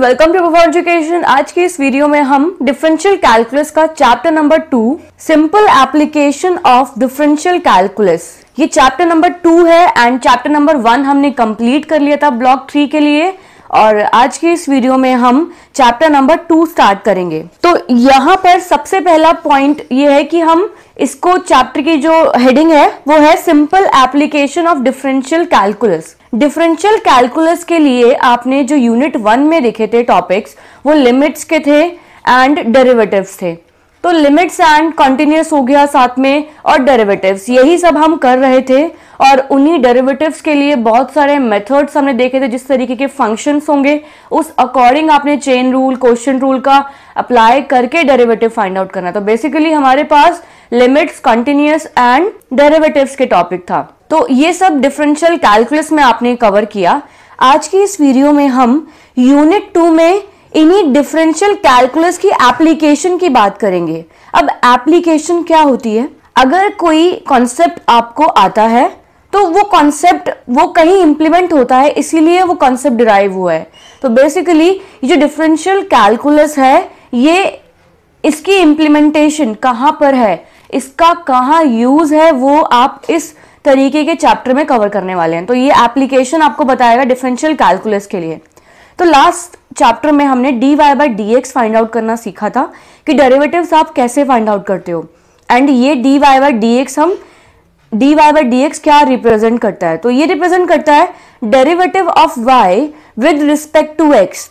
welcome to for education आज की इस वीडियो में हम डिफरेंशियल कैलकुलस का chapter number two simple application of differential calculus ये चैप्टर नंबर टू है एंड चैप्टर नंबर वन हमने कंप्लीट कर लिया था ब्लॉक थ्री के लिए और आज की इस वीडियो में हम चैप्टर नंबर टू स्टार्ट करेंगे तो यहाँ पर सबसे पहला पॉइंट ये है कि हम इसको चैप्टर की जो हेडिंग है वो है simple application of differential calculus differential calculus के लिए आपने जो यूनिट वन में देखे थे टॉपिक्स वो लिमिट्स के थे एंड डेरिवेटिव्स थे तो लिमिट्स एंड कंटिन्यूस हो गया साथ में और डेरिवेटिव्स यही सब हम कर रहे थे और उन्हीं डेरिवेटिव्स के लिए बहुत सारे मेथड्स हमने देखे थे जिस तरीके के फंक्शंस होंगे उस अकॉर्डिंग आपने चेन रूल क्वेश्चन रूल का अप्लाई करके डेरिवेटिव फाइंड आउट करना तो बेसिकली हमारे पास लिमिट्स कंटिन्यूस एंड डेरेवेटिव के टॉपिक था तो ये सब डिफरेंशियल कैलकुलस में आपने कवर किया आज की इस वीडियो में हम यूनिट टू में इन्हीं डिफरेंशियल कैलकुलस की एप्लीकेशन की बात करेंगे अब एप्लीकेशन क्या होती है अगर कोई कॉन्सेप्ट आपको आता है तो वो कॉन्सेप्ट वो कहीं इम्प्लीमेंट होता है इसीलिए वो कॉन्सेप्ट डिराइव हुआ है तो बेसिकली ये जो डिफरेंशियल कैलकुलस है ये इसकी इम्प्लीमेंटेशन कहाँ पर है इसका कहाँ यूज़ है वो आप इस तरीके के चैप्टर में कवर करने वाले हैं तो ये एप्लीकेशन आपको बताएगा डिफरेंशियल कैलकुलस के लिए तो लास्ट चैप्टर में हमने d y by d x find out करना सीखा था कि डेरिवेटिव्स आप कैसे फाइंड आउट करते हो एंड ये d y by d x हम d y by d x क्या रिप्रेजेंट करता है तो ये रिप्रेजेंट करता है derivative of y with respect to x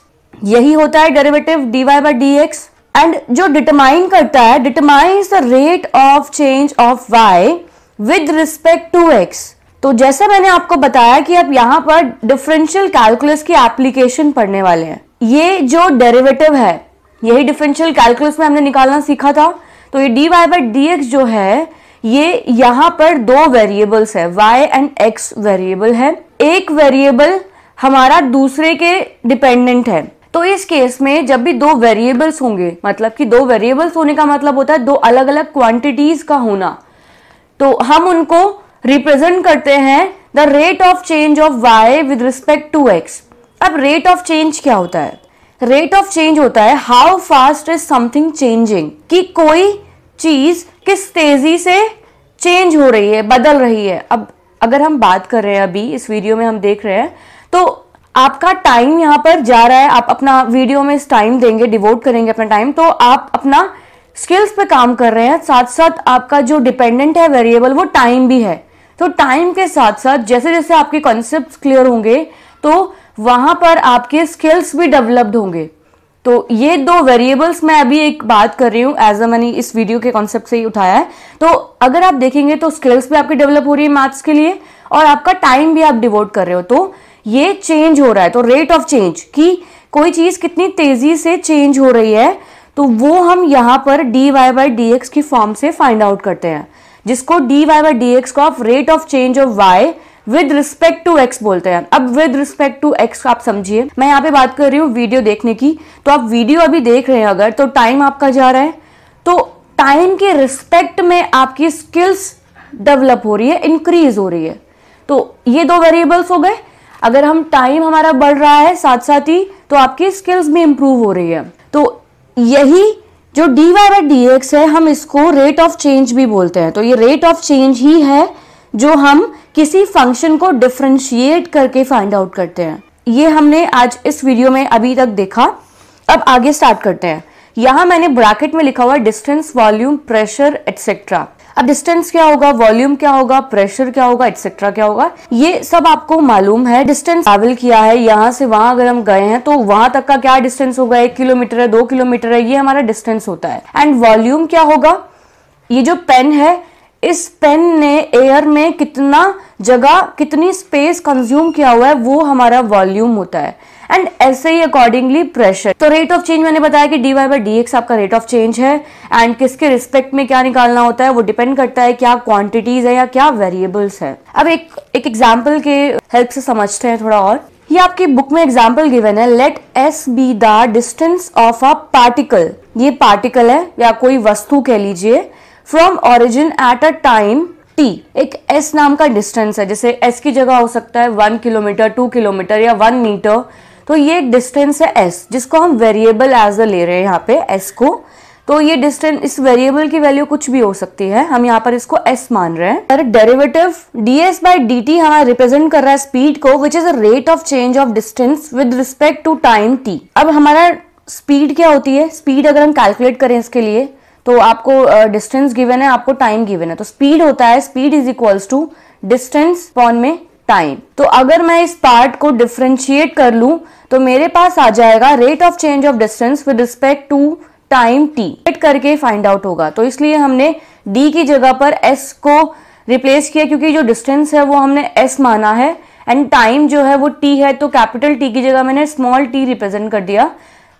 यही होता है derivative d y by d x and जो डिटरमाइन करता है determines the rate of change of y with respect to x तो जैसा मैंने आपको बताया कि आप यहाँ पर डिफरेंशियल कैलकुलस की एप्लीकेशन पढ़ने वाले हैं ये जो डेरिवेटिव है यही डिफरेंशियल कैलकुलस में हमने निकालना सीखा था तो ये d y by d x जो है ये यहाँ पर दो वेरिएबल्स है वाई एंड एक्स वेरिएबल है एक वेरिएबल हमारा दूसरे के डिपेंडेंट है तो इस केस में जब भी दो वेरिएबल्स होंगे मतलब कि दो वेरिएबल्स होने का मतलब होता है दो अलग अलग क्वांटिटीज का होना तो हम उनको रिप्रेजेंट करते हैं the rate of change of y with respect to x अब रेट ऑफ चेंज क्या होता है रेट ऑफ चेंज होता है how fast is something changing कि कोई चीज किस तेजी से चेंज हो रही है बदल रही है अब अगर हम बात कर रहे हैं अभी इस वीडियो में हम देख रहे हैं तो आपका टाइम यहाँ पर जा रहा है आप अपना वीडियो में इस टाइम देंगे डिवोट करेंगे अपना टाइम तो आप अपना स्किल्स पे काम कर रहे हैं साथ साथ आपका जो डिपेंडेंट है वेरिएबल वो टाइम भी है तो टाइम के साथ साथ जैसे जैसे आपके कॉन्सेप्ट क्लियर होंगे तो वहां पर आपके स्किल्स भी डेवलप्ड होंगे तो ये दो वेरिएबल्स मैं अभी एक बात कर रही हूँ एज अ मैंने इस वीडियो के कॉन्सेप्ट से ही उठाया है तो अगर आप देखेंगे तो स्किल्स भी आपकी डेवलप हो रही है मैथ्स के लिए और आपका टाइम भी आप डिवोट कर रहे हो तो ये चेंज हो रहा है तो रेट ऑफ चेंज कि कोई चीज़ कितनी तेज़ी से चेंज हो रही है तो वो हम यहाँ पर d y by d x की फॉर्म से फाइंड आउट करते हैं जिसको d y by d x को आप rate of change of y with respect to x बोलते हैं अब विद रिस्पेक्ट टू एक्स आप समझिए मैं यहाँ पे बात कर रही हूँ वीडियो देखने की तो आप वीडियो अभी देख रहे हैं अगर तो टाइम आपका जा रहा है तो टाइम के रिस्पेक्ट में आपकी स्किल्स डेवलप हो रही है इंक्रीज हो रही है तो ये दो वेरिएबल्स हो गए अगर हम टाइम हमारा बढ़ रहा है साथ साथ ही तो आपकी स्किल्स भी इंप्रूव हो रही है तो यही जो d y by d x है हम इसको रेट ऑफ चेंज भी बोलते हैं तो ये रेट ऑफ चेंज ही है जो हम किसी फंक्शन को डिफ्रेंशिएट करके फाइंड आउट करते हैं ये हमने आज इस वीडियो में अभी तक देखा अब आगे स्टार्ट करते हैं यहां मैंने ब्रैकेट में लिखा हुआ डिस्टेंस वॉल्यूम प्रेशर एटसेट्रा अब डिस्टेंस क्या होगा वॉल्यूम क्या होगा प्रेशर क्या होगा एक्सेट्रा क्या होगा ये सब आपको मालूम है डिस्टेंस ट्रेवल किया है यहाँ से वहां अगर हम गए हैं तो वहां तक का क्या डिस्टेंस होगा एक किलोमीटर है दो किलोमीटर है ये हमारा डिस्टेंस होता है एंड वॉल्यूम क्या होगा ये जो पेन है इस पेन ने एयर में कितना जगह कितनी स्पेस कंज्यूम किया हुआ है वो हमारा वॉल्यूम होता है एंड ऐसे ही अकॉर्डिंगली प्रेशर तो रेट ऑफ चेंज मैंने बताया कि d y by d x आपका रेट ऑफ चेंज है एंड किसके रिस्पेक्ट में क्या निकालना होता है वो डिपेंड करता है क्या क्वांटिटीज है या क्या वेरिएबल्स है अब एक एक एग्जाम्पल के हेल्प से समझते हैं थोड़ा और ये आपकी बुक में एग्जाम्पल गिवन है let s be the distance of a particle ये पार्टिकल है या कोई वस्तु कह लीजिए from origin at a time t एक एस नाम का डिस्टेंस है जैसे एस की जगह हो सकता है वन किलोमीटर टू किलोमीटर या वन मीटर तो ये डिस्टेंस है एस जिसको हम वेरिएबल एज अ ले रहे हैं यहाँ पे एस को तो ये डिस्टेंस इस वेरिएबल की वैल्यू कुछ भी हो सकती है हम यहाँ पर इसको एस मान रहे हैं derivative d s by d t हमारा रिप्रेजेंट कर रहा है स्पीड को which is a rate of change of distance with respect to time t अब हमारा स्पीड क्या होती है स्पीड अगर हम कैलकुलेट करें इसके लिए तो आपको डिस्टेंस uh, गिवन है आपको टाइम गिवन है तो स्पीड होता है speed is equals to distance upon में टाइम तो अगर मैं इस पार्ट को डिफ्रेंशिएट कर लू तो मेरे पास आ जाएगा rate of change of distance with respect to time t एट करके फाइंड आउट होगा तो इसलिए हमने डी की जगह पर एस को रिप्लेस किया क्योंकि जो डिस्टेंस है वो हमने एस माना है एंड टाइम जो है वो टी है तो कैपिटल टी की जगह मैंने स्मॉल टी रिप्रेजेंट कर दिया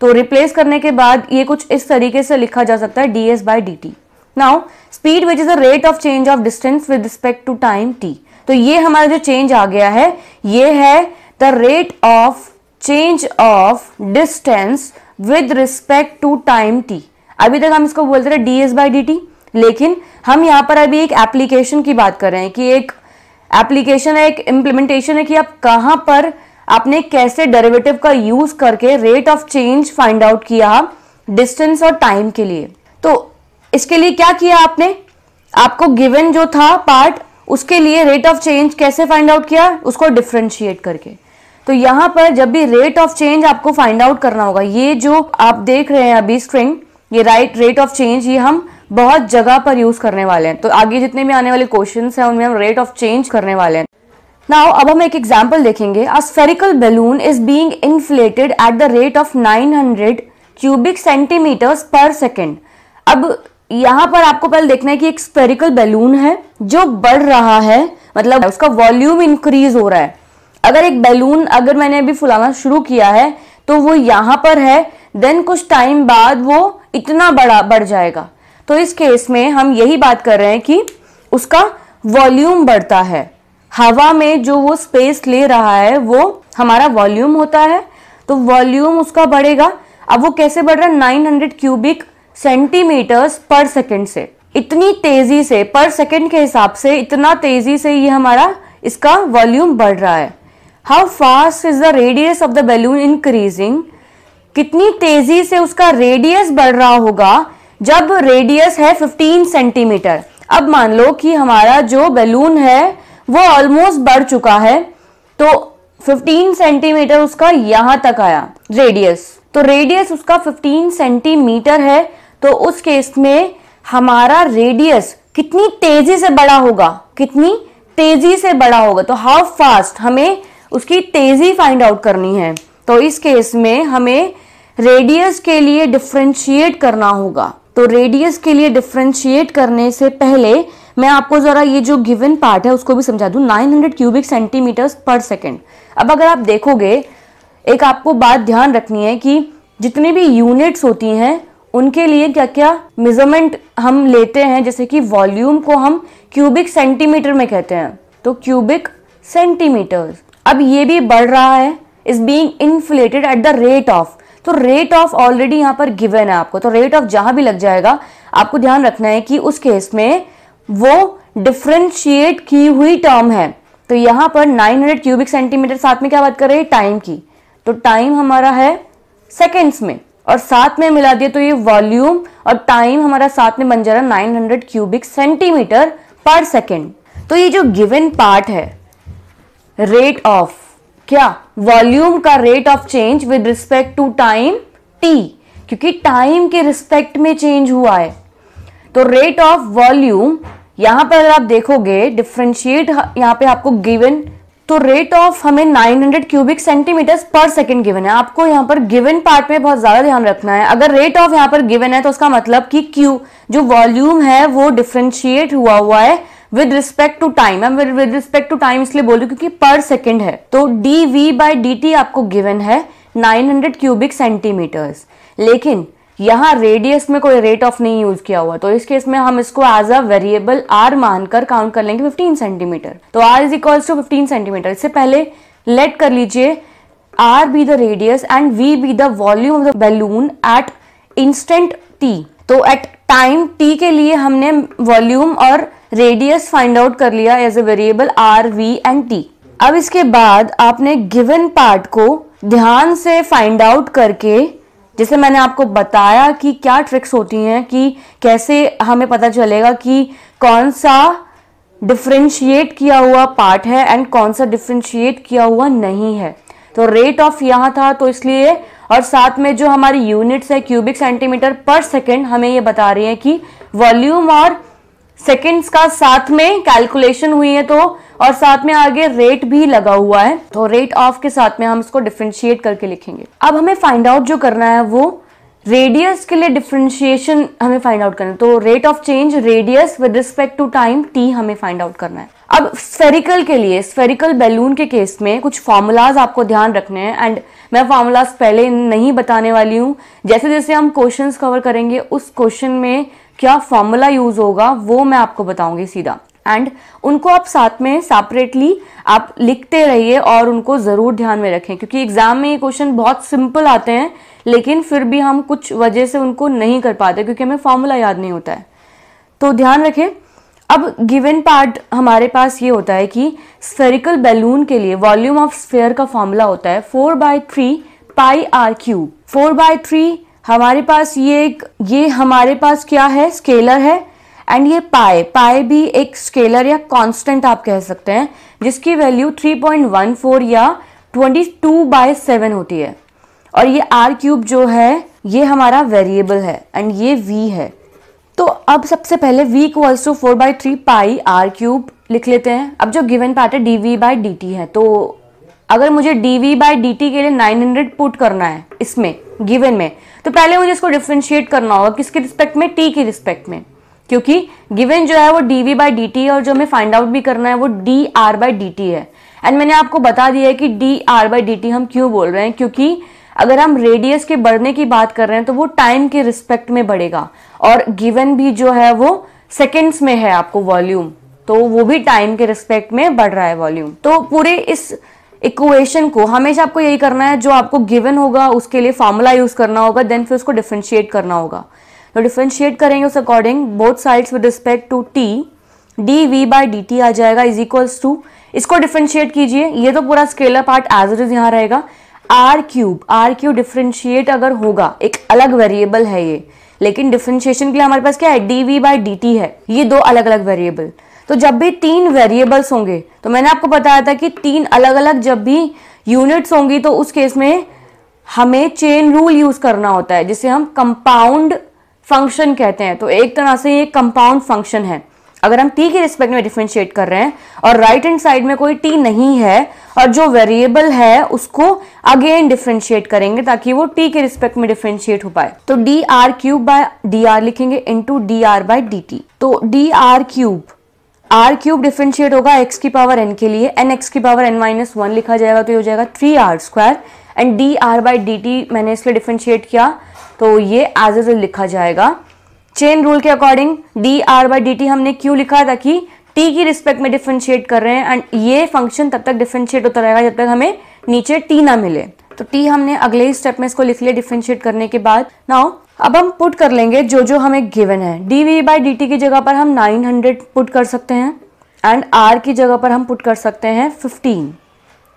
तो रिप्लेस करने के बाद ये कुछ इस तरीके से लिखा जा सकता है d s by d t now speed which is the rate of change of distance with respect to time t तो ये हमारा जो चेंज आ गया है ये है the rate of change of distance with respect to time t अभी तक हम इसको बोलते रहे d s by d t लेकिन हम यहाँ पर अभी एक एप्लीकेशन की बात कर रहे हैं कि एक एप्लीकेशन है एक इम्प्लीमेंटेशन है कि आप कहाँ पर आपने कैसे डेरिवेटिव का यूज करके rate of change find out किया डिस्टेंस और टाइम के लिए तो इसके लिए क्या किया आपने आपको गिवन जो था पार्ट उसके लिए रेट ऑफ चेंज कैसे फाइंड आउट किया उसको डिफ्रेंशिएट करके तो यहां पर जब भी रेट ऑफ चेंज आपको फाइंड आउट करना होगा ये जो आप देख रहे हैं अभी स्ट्रिंग ये राइट रेट ऑफ चेंज ये हम बहुत जगह पर यूज करने वाले हैं तो आगे जितने भी आने वाले क्वेश्चन हैं उनमें हम रेट ऑफ चेंज करने वाले हैं नाउ अब हम एक एग्जाम्पल देखेंगे a spherical is being inflated at the rate of hundred cubic centimetres per second अब यहाँ पर आपको पहले देखना है कि एक स्पेरिकल बैलून है जो बढ़ रहा है मतलब उसका वॉल्यूम इंक्रीज हो रहा है अगर एक बैलून अगर मैंने अभी फुलाना शुरू किया है तो वो यहां पर है देन कुछ टाइम बाद वो इतना बड़ा बढ़ जाएगा तो इस केस में हम यही बात कर रहे हैं कि उसका वॉल्यूम बढ़ता है हवा में जो वो स्पेस ले रहा है वो हमारा वॉल्यूम होता है तो वॉल्यूम उसका बढ़ेगा अब वो कैसे बढ़ रहा है 900 क्यूबिक सेंटीमीटर्स पर सेकेंड से इतनी तेजी से पर सेकेंड के हिसाब से इतना तेजी से ये हमारा इसका वॉल्यूम बढ़ रहा है how fast is the radius of the balloon increasing कितनी तेजी से उसका रेडियस बढ़ रहा होगा जब रेडियस है 15 सेंटीमीटर अब मान लो कि हमारा जो बैलून है वो ऑलमोस्ट बढ़ चुका है तो 15 सेंटीमीटर उसका यहाँ तक आया रेडियस तो रेडियस उसका 15 सेंटीमीटर है तो उस केस में हमारा रेडियस कितनी तेजी से बड़ा होगा कितनी तेजी से बड़ा होगा तो हाउ फास्ट हमें उसकी तेजी फाइंड आउट करनी है तो इस केस में हमें रेडियस के लिए डिफ्रेंशिएट करना होगा तो रेडियस के लिए डिफ्रेंशिएट करने से पहले मैं आपको ज़रा ये जो गिवन पार्ट है उसको भी समझा दूँ 900 क्यूबिक सेंटीमीटर्स पर सेकेंड अब अगर आप देखोगे एक आपको बात ध्यान रखनी है कि जितनी भी यूनिट्स होती हैं उनके लिए क्या क्या मेजरमेंट हम लेते हैं जैसे कि वॉल्यूम को हम क्यूबिक सेंटीमीटर में कहते हैं तो क्यूबिक सेंटीमीटर्स अब ये भी बढ़ रहा है is being inflated at the rate of तो रेट ऑफ ऑलरेडी यहाँ पर गिवन है आपको तो रेट ऑफ जहां भी लग जाएगा आपको ध्यान रखना है कि उस केस में वो डिफ्रेंशिएट की हुई टर्म है तो यहां पर 900 क्यूबिक सेंटीमीटर साथ में क्या बात कर रहे हैं टाइम की तो टाइम हमारा है सेकेंड्स में और साथ में मिला दिया तो ये वॉल्यूम और टाइम हमारा साथ में बन जा रहा nine 900 cubic centimetre per second तो ये जो गिवन पार्ट है रेट ऑफ क्या वॉल्यूम का rate of change with respect to time t क्योंकि टाइम के रिस्पेक्ट में चेंज हुआ है तो रेट ऑफ वॉल्यूम यहां पर आप देखोगे डिफ्रेंशिएट यहां पे आपको गिवन तो रेट ऑफ हमें 900 cubic centimetre per second given है आपको यहाँ पर गिवन पार्ट में बहुत ज़्यादा ध्यान रखना है अगर रेट ऑफ यहाँ पर गिवन है तो उसका मतलब कि क्यू जो वॉल्यूम है वो डिफ्रेंशिएट हुआ हुआ है with respect to time with respect to time इसलिए बोल रही हूँ क्योंकि पर सेकेंड है तो d v by d t आपको गिवन है नाइन क्यूबिक सेंटीमीटर्स लेकिन यहाँ रेडियस में कोई रेट ऑफ नहीं यूज किया हुआ तो इस केस में हम इसको एज अ वेरिएबल आर मानकर काउंट कर लेंगे 15 सेंटीमीटर तो r is equals to 15 centimetre इससे पहले लेट कर लीजिए r be the radius and v be the volume of the balloon at instant t तो एट टाइम टी के लिए हमने वॉल्यूम और रेडियस फाइंड आउट कर लिया as a variable r v and t अब इसके बाद आपने गिवन पार्ट को ध्यान से फाइंड आउट करके जैसे मैंने आपको बताया कि क्या ट्रिक्स होती हैं कि कैसे हमें पता चलेगा कि कौन सा डिफ्रेंशिएट किया हुआ पार्ट है एंड कौन सा डिफ्रेंशिएट किया हुआ नहीं है तो रेट ऑफ यहाँ था तो इसलिए और साथ में जो हमारी यूनिट्स है क्यूबिक सेंटीमीटर पर सेकेंड हमें ये बता रही है कि वॉल्यूम और सेकेंड्स का साथ में कैलकुलेशन हुई है तो और साथ में आगे रेट भी लगा हुआ है तो रेट ऑफ के साथ में हम इसको डिफ्रेंशिएट करके लिखेंगे अब हमें फाइंड आउट जो करना है वो रेडियस के लिए डिफ्रेंशिएशन हमें फाइंड आउट करना है तो rate of change radius with respect to time t हमें फाइंड आउट करना है अब स्फेरिकल के लिए स्फेरिकल बैलून के केस में कुछ फार्मूलाज आपको ध्यान रखने हैं एंड मैं फार्मूलाज पहले नहीं बताने वाली हूँ जैसे जैसे हम क्वेश्चन कवर करेंगे उस क्वेश्चन में क्या फार्मूला यूज होगा वो मैं आपको बताऊंगी सीधा एंड उनको आप साथ में सेपरेटली आप लिखते रहिए और उनको ज़रूर ध्यान में रखें क्योंकि एग्ज़ाम में ये क्वेश्चन बहुत सिंपल आते हैं लेकिन फिर भी हम कुछ वजह से उनको नहीं कर पाते क्योंकि हमें फॉर्मूला याद नहीं होता है तो ध्यान रखें अब गिवन पार्ट हमारे पास ये होता है कि स्फेरिकल बैलून के लिए वॉल्यूम ऑफ स्फेयर का फॉर्मूला होता है four by three pi r cube four by three हमारे पास ये एक ये हमारे पास क्या है स्केलर है एंड ये पाए पाए भी एक स्केलर या कांस्टेंट आप कह सकते हैं जिसकी वैल्यू 3.14 या 22 टू बाय सेवन होती है और ये आर क्यूब जो है ये हमारा वेरिएबल है एंड ये वी है तो अब सबसे पहले वी को to four by three pi r cube लिख लेते हैं अब जो गिवन पार्ट है d v by d t है तो अगर मुझे d v by d t के लिए 900 पुट करना है इसमें गिवन में तो पहले मुझे इसको डिफ्रेंशिएट करना होगा किसके रिस्पेक्ट में टी के रिस्पेक्ट में क्योंकि गिवन जो है वो d v by d t है और जो हमें फाइंड आउट भी करना है वो d r by d t है एंड मैंने आपको बता दिया है कि d r by d t हम क्यों बोल रहे हैं क्योंकि अगर हम रेडियस के बढ़ने की बात कर रहे हैं तो वो टाइम के रिस्पेक्ट में बढ़ेगा और गिवन भी जो है वो सेकेंड्स में है आपको वॉल्यूम तो वो भी टाइम के रिस्पेक्ट में बढ़ रहा है वॉल्यूम तो पूरे इस इक्वेशन को हमेशा आपको यही करना है जो आपको गिवन होगा उसके लिए फार्मूला यूज करना होगा देन फिर उसको डिफ्रेंशिएट करना होगा तो डिफ्रेंशिएट करेंगे उस according both sides with respect to t d v by d t आ जाएगा इज इक्वल्स टू इसको डिफ्रेंशिएट कीजिए ये तो पूरा scalar part as it is यहाँ रहेगा r cube r cube differentiate अगर होगा एक अलग वेरिएबल है ये लेकिन डिफ्रेंशिएशन के लिए हमारे पास क्या है d v by d t है ये दो अलग अलग वेरिएबल तो जब भी तीन वेरिएबल्स होंगे तो मैंने आपको बताया था कि तीन अलग अलग जब भी यूनिट्स होंगी तो उस केस में हमें चेन रूल यूज करना होता है जिसे हम कंपाउंड फंक्शन कहते हैं तो एक तरह से ये कंपाउंड फंक्शन है अगर हम टी के रिस्पेक्ट में डिफ्रेंशिएट कर रहे हैं और राइट हैंड साइड में कोई टी नहीं है और जो वेरिएबल है उसको अगेन डिफ्रेंशिएट करेंगे ताकि वो टी के रिस्पेक्ट में डिफ्रेंशिएट हो पाए तो d r cube by d r लिखेंगे into d r by d t तो d r cube r cube differentiate होगा एक्स की पावर एन के लिए एन एक्स की पावर एन माइनस वन लिखा जाएगा तो ये हो जाएगा three r square and d r by d t मैंने इसलिए डिफ्रेंशिएट किया तो ये एज एज लिखा जाएगा चेन रूल के according d r by d t हमने क्यों लिखा था कि टी की रिस्पेक्ट में डिफ्रेंशिएट कर रहे हैं एंड ये फंक्शन तब तक डिफ्रेंशिएट होता रहेगा जब तक हमें नीचे टी ना मिले तो टी हमने अगले ही स्टेप में इसको लिख लिया डिफ्रेंशिएट करने के बाद नाउ अब हम पुट कर लेंगे जो जो हमें गिवन है d v by d t की जगह पर हम 900 पुट कर सकते हैं एंड आर की जगह पर हम पुट कर सकते हैं 15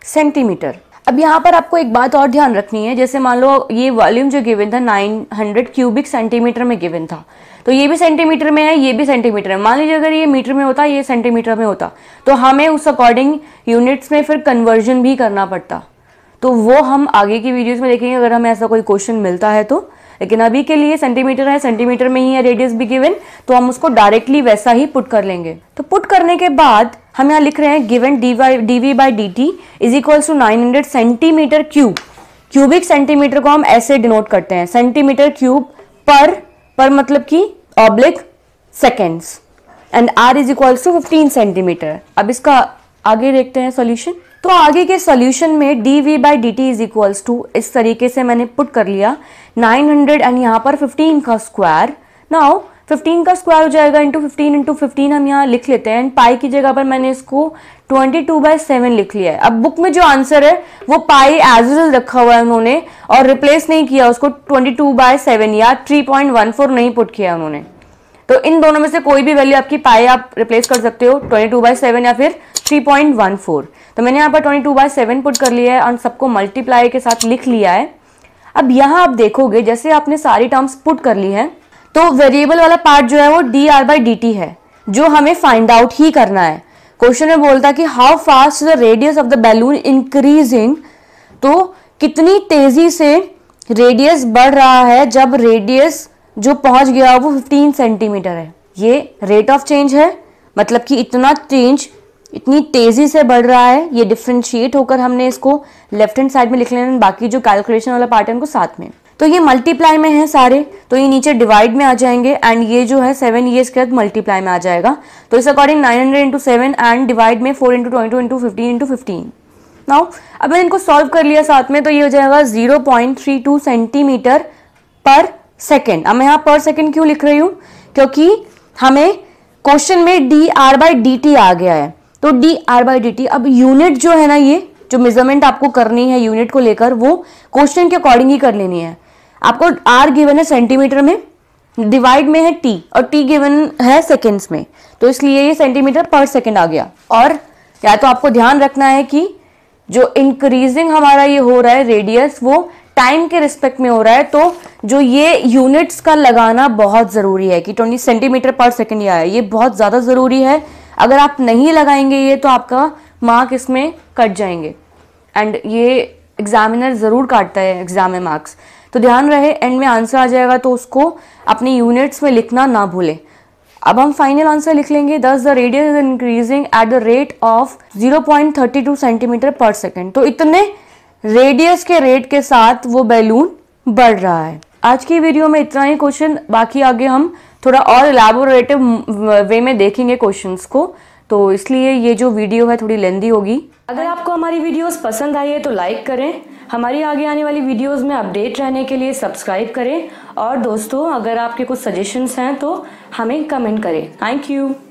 सेंटीमीटर अब यहाँ पर आपको एक बात और ध्यान रखनी है जैसे मान लो ये वॉल्यूम जो गिवन था 900 क्यूबिक सेंटीमीटर में गिवन था तो ये भी सेंटीमीटर में है ये भी सेंटीमीटर है मान लीजिए अगर ये मीटर में होता ये सेंटीमीटर में होता तो हमें उस अकॉर्डिंग यूनिट्स में फिर कन्वर्जन भी करना पड़ता तो वो हम आगे की वीडियोज़ में देखेंगे अगर हमें ऐसा कोई क्वेश्चन मिलता है तो लेकिन अभी के लिए सेंटीमीटर है सेंटीमीटर में ही है रेडियस भी गिवन तो हम उसको डायरेक्टली वैसा ही पुट कर लेंगे तो पुट करने के बाद हम यहाँ लिख रहे हैं given d y d v by d t is equal to nine hundred centimetre cube cubic centimetre को हम ऐसे डिनोट करते हैं सेंटीमीटर क्यूब पर पर मतलब कि oblique seconds and r is equals to fifteen centimetre अब इसका आगे देखते हैं सॉल्यूशन तो आगे के सोल्यूशन में d v by d t is equals to इस तरीके से मैंने पुट कर लिया 900 एंड यहाँ पर 15 का स्क्वायर नाउ 15 का स्क्वायर हो जाएगा इंटू फिफ्टीन इंटू फिफ्टीन हम यहाँ लिख लेते हैं एंड पाई की जगह पर मैंने इसको 22 टू बाई सेवन लिख लिया है अब बुक में जो आंसर है वो पाई एज रखा हुआ है उन्होंने और रिप्लेस नहीं किया उसको 22 टू बाय सेवन या 3.14 नहीं पुट किया उन्होंने तो इन दोनों में से कोई भी वैल्यू आपकी पाए आप रिप्लेस कर सकते हो ट्वेंटी टू बाई सेवन या फिर थ्री पॉइंट वन फोर तो मैंने यहाँ पर twenty two by seven put कर लिया है और सबको मल्टीप्लाई के साथ लिख लिया है अब यहाँ आप देखोगे जैसे आपने सारी टर्म्स पुट कर ली है तो वेरिएबल वाला पार्ट जो है वो d r by d t है जो हमें फाइंड आउट ही करना है क्वेश्चन में बोलता है कि how fast the radius of the balloon increasing तो कितनी तेजी से रेडियस बढ़ रहा है जब रेडियस जो पहुंच गया वो 15 सेंटीमीटर है ये रेट ऑफ चेंज है मतलब कि इतना चेंज इतनी तेज़ी से बढ़ रहा है ये डिफ्रेंशिएट होकर हमने इसको लेफ्ट हैंड साइड में लिख लेना बाकी जो कैलकुलेशन वाला पार्ट है उनको साथ में तो ये मल्टीप्लाई में है सारे तो ये नीचे डिवाइड में आ जाएंगे एंड ये जो है सेवन ईयर्स के बाद मल्टीप्लाई में आ जाएगा तो इस according nine hundred into seven and divide में four into twenty into fifteen into fifteen now अब मैंने इनको सॉल्व कर लिया साथ में तो ये हो जाएगा zero point three two centimetre per second अब मैं यहाँ पर सेकेंड क्यों लिख रही हूँ क्योंकि हमें क्वेश्चन में d r by d t आ गया है तो d r by d t अब यूनिट जो है ना ये जो मेजरमेंट आपको करनी है यूनिट को लेकर वो क्वेश्चन के अकॉर्डिंग ही कर लेनी है आपको आर गिवन है सेंटीमीटर में डिवाइड में है टी और टी गिवन है सेकेंड्स में तो इसलिए ये सेंटीमीटर पर सेकेंड आ गया और या तो आपको ध्यान रखना है कि जो इंक्रीजिंग हमारा ये हो रहा है रेडियस वो टाइम के रिस्पेक्ट में हो रहा है तो जो ये यूनिट्स का लगाना बहुत ज़रूरी है कि ट्वेंटी सेंटीमीटर पर सेकेंड या ये बहुत ज़्यादा ज़रूरी है अगर आप नहीं लगाएंगे ये तो आपका मार्क इसमें कट जाएंगे एंड ये एग्जामिनर ज़रूर काटता है एग्ज़ाम में मार्क्स तो ध्यान रहे एंड में आंसर आ जाएगा तो उसको अपने यूनिट्स में लिखना ना भूलें अब हम फाइनल आंसर लिख लेंगे thus the radius is increasing at the rate of 0.32 centimetre per second तो इतने रेडियस के रेट के साथ वो बैलून बढ़ रहा है आज की वीडियो में इतना ही क्वेश्चन बाकी आगे हम थोड़ा और एलाबोरेटिव वे में देखेंगे क्वेश्चंस को तो इसलिए ये जो वीडियो है थोड़ी लेंदी होगी अगर आपको हमारी वीडियोस पसंद आई है तो लाइक करें हमारी आगे आने वाली वीडियोस में अपडेट रहने के लिए सब्सक्राइब करें और दोस्तों अगर आपके कुछ सजेशंस हैं तो हमें कमेंट करें थैंक यू